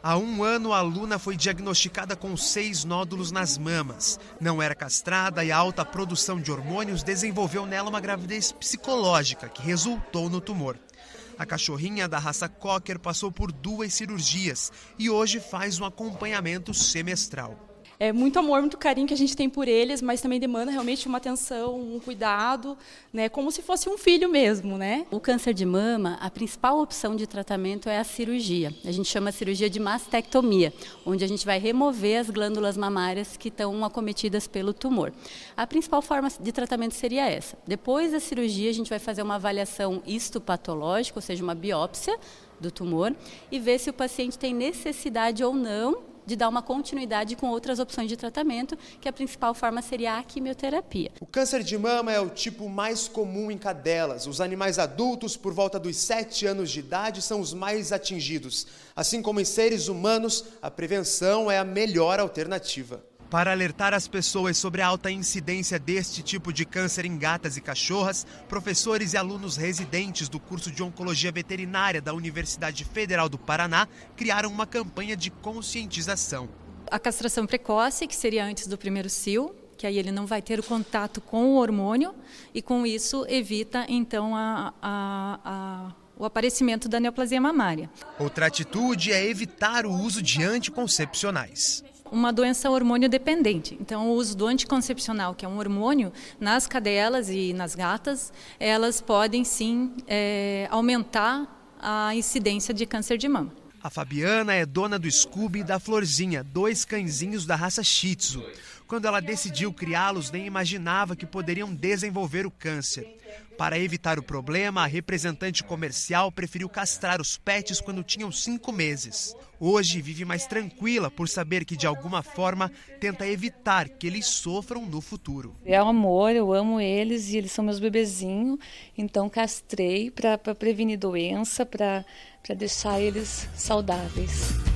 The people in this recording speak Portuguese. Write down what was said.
Há um ano, a Luna foi diagnosticada com seis nódulos nas mamas. Não era castrada e a alta produção de hormônios desenvolveu nela uma gravidez psicológica que resultou no tumor. A cachorrinha da raça Cocker passou por duas cirurgias e hoje faz um acompanhamento semestral é muito amor, muito carinho que a gente tem por eles, mas também demanda realmente uma atenção, um cuidado, né, como se fosse um filho mesmo, né? O câncer de mama, a principal opção de tratamento é a cirurgia. A gente chama a cirurgia de mastectomia, onde a gente vai remover as glândulas mamárias que estão acometidas pelo tumor. A principal forma de tratamento seria essa. Depois da cirurgia, a gente vai fazer uma avaliação histopatológica, ou seja, uma biópsia do tumor e ver se o paciente tem necessidade ou não de dar uma continuidade com outras opções de tratamento, que a principal forma seria a quimioterapia. O câncer de mama é o tipo mais comum em cadelas. Os animais adultos, por volta dos 7 anos de idade, são os mais atingidos. Assim como em seres humanos, a prevenção é a melhor alternativa. Para alertar as pessoas sobre a alta incidência deste tipo de câncer em gatas e cachorras, professores e alunos residentes do curso de Oncologia Veterinária da Universidade Federal do Paraná criaram uma campanha de conscientização. A castração precoce, que seria antes do primeiro cio, que aí ele não vai ter o contato com o hormônio, e com isso evita então a, a, a o aparecimento da neoplasia mamária. Outra atitude é evitar o uso de anticoncepcionais uma doença hormônio dependente. Então, o uso do anticoncepcional, que é um hormônio, nas cadelas e nas gatas, elas podem sim é, aumentar a incidência de câncer de mama. A Fabiana é dona do Scooby e da Florzinha, dois cãezinhos da raça Shih Tzu. Quando ela decidiu criá-los, nem imaginava que poderiam desenvolver o câncer. Para evitar o problema, a representante comercial preferiu castrar os pets quando tinham cinco meses. Hoje vive mais tranquila por saber que, de alguma forma, tenta evitar que eles sofram no futuro. É um amor, eu amo eles e eles são meus bebezinhos, então castrei para prevenir doença, para deixar eles saudáveis.